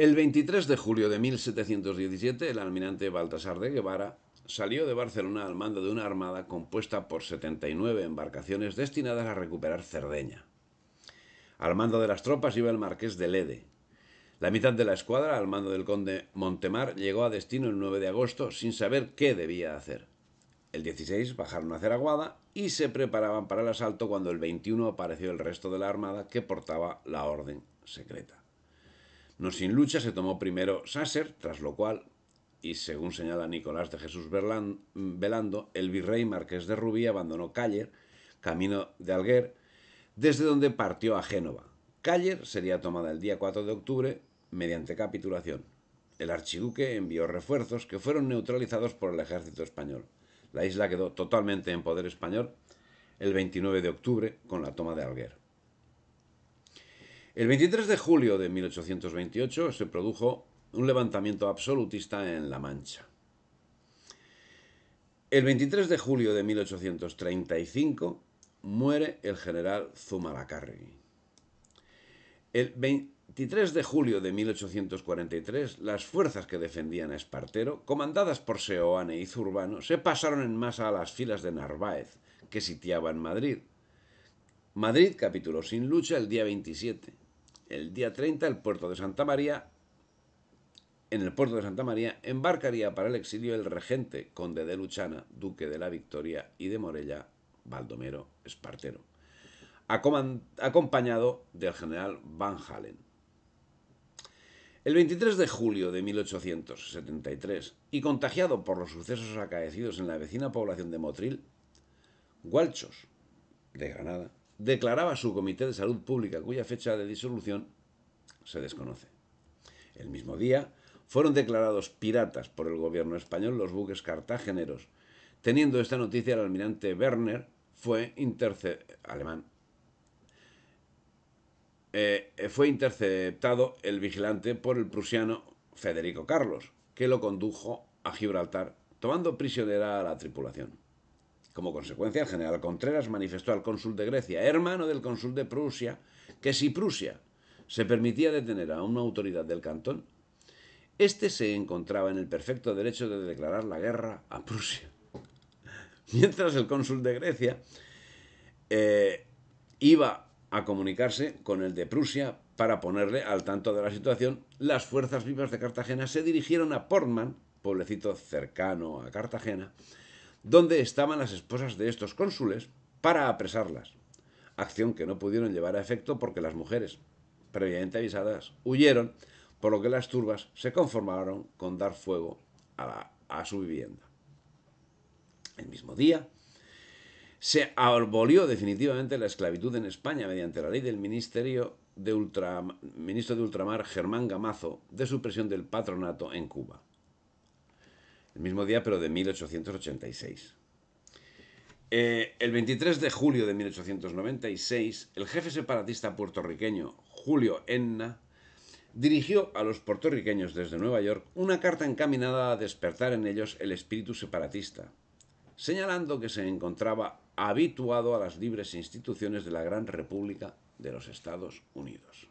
El 23 de julio de 1717, el almirante Baltasar de Guevara salió de Barcelona al mando de una armada compuesta por 79 embarcaciones destinadas a recuperar Cerdeña. Al mando de las tropas iba el marqués de Lede. La mitad de la escuadra, al mando del conde Montemar, llegó a destino el 9 de agosto sin saber qué debía hacer. El 16 bajaron a Ceraguada y se preparaban para el asalto cuando el 21 apareció el resto de la armada que portaba la orden secreta. No sin lucha se tomó primero Sasser, tras lo cual, y según señala Nicolás de Jesús Velando, el virrey marqués de Rubí abandonó Caller, camino de Alguer, desde donde partió a Génova. Caller sería tomada el día 4 de octubre mediante capitulación. El archiduque envió refuerzos que fueron neutralizados por el ejército español. La isla quedó totalmente en poder español el 29 de octubre con la toma de Alguer. El 23 de julio de 1828 se produjo un levantamiento absolutista en La Mancha. El 23 de julio de 1835 muere el general Zumalacárregui. El 23 de julio de 1843, las fuerzas que defendían a Espartero, comandadas por Seoane y Zurbano, se pasaron en masa a las filas de Narváez, que sitiaba en Madrid. Madrid capituló sin lucha el día 27, el día 30 el puerto de Santa María. En el puerto de Santa María embarcaría para el exilio el regente, conde de Luchana, duque de la Victoria y de Morella, Baldomero Espartero, acompañado del general Van Halen. El 23 de julio de 1873, y contagiado por los sucesos acaecidos en la vecina población de Motril, Gualchos, de Granada, declaraba su Comité de Salud Pública, cuya fecha de disolución se desconoce. El mismo día fueron declarados piratas por el gobierno español los buques cartageneros. Teniendo esta noticia, el almirante Werner fue eh, interceptado el vigilante por el prusiano Federico Carlos, que lo condujo a Gibraltar, tomando prisionera a la tripulación. Como consecuencia, el general Contreras manifestó al cónsul de Grecia, hermano del cónsul de Prusia, que si Prusia se permitía detener a una autoridad del cantón, éste se encontraba en el perfecto derecho de declarar la guerra a Prusia. Mientras el cónsul de Grecia eh, iba a comunicarse con el de Prusia para ponerle al tanto de la situación, las fuerzas vivas de Cartagena se dirigieron a Portman, pueblecito cercano a Cartagena, donde estaban las esposas de estos cónsules, para apresarlas, acción que no pudieron llevar a efecto porque las mujeres, previamente avisadas, huyeron, por lo que las turbas se conformaron con dar fuego a, su vivienda. El mismo día, se abolió definitivamente la esclavitud en España mediante la ley del ministerio de ministro de Ultramar Germán Gamazo de supresión del patronato en Cuba. El mismo día, pero de 1886. Eh, el 23 de julio de 1896, el jefe separatista puertorriqueño Julio Enna dirigió a los puertorriqueños desde Nueva York una carta encaminada a despertar en ellos el espíritu separatista, señalando que se encontraba habituado a las libres instituciones de la Gran República de los Estados Unidos.